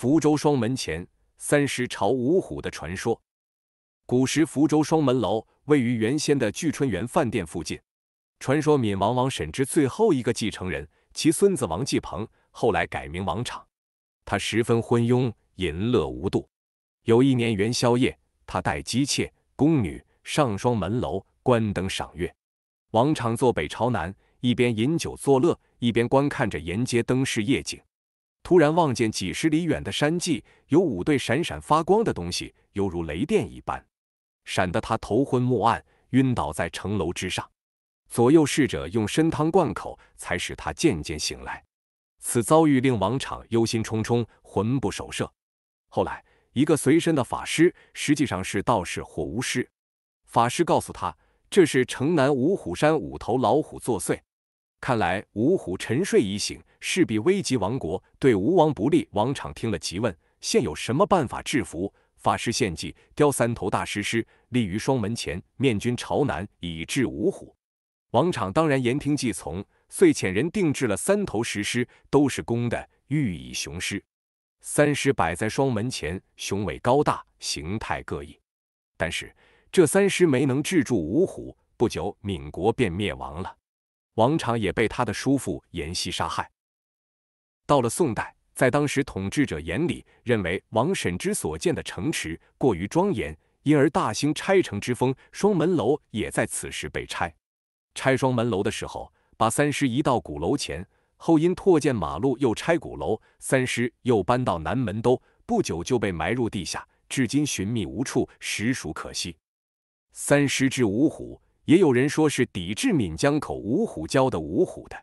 福州双门前三狮朝五虎的传说，古时福州双门楼位于原先的聚春园饭店附近。传说闽王王审知最后一个继承人，其孙子王继鹏后来改名王昶，他十分昏庸，淫乐无度。有一年元宵夜，他带姬妾、宫女上双门楼观灯赏月。王昶坐北朝南，一边饮酒作乐，一边观看着沿街灯饰夜景。突然望见几十里远的山际有五对闪闪发光的东西，犹如雷电一般，闪得他头昏目暗，晕倒在城楼之上。左右侍者用参汤灌口，才使他渐渐醒来。此遭遇令王昶忧心忡忡，魂不守舍。后来，一个随身的法师实际上是道士或巫师，法师告诉他，这是城南五虎山五头老虎作祟。看来五虎沉睡已醒，势必危及王国，对吴王不利。王昶听了，急问：现有什么办法制服？法师献计：雕三头大石狮，立于双门前，面君朝南，以制五虎。王昶当然言听计从，遂遣人定制了三头石狮，都是公的，寓意雄狮。三狮摆在双门前，雄伟高大，形态各异。但是这三狮没能制住五虎，不久闽国便灭亡了。王常也被他的叔父阎锡杀害。到了宋代，在当时统治者眼里，认为王审知所建的城池过于庄严，因而大兴拆城之风。双门楼也在此时被拆。拆双门楼的时候，把三师移到鼓楼前，后因拓建马路又拆鼓楼，三师又搬到南门兜，不久就被埋入地下，至今寻觅无处，实属可惜。三师至五虎。也有人说是抵制闽江口五虎礁的五虎的。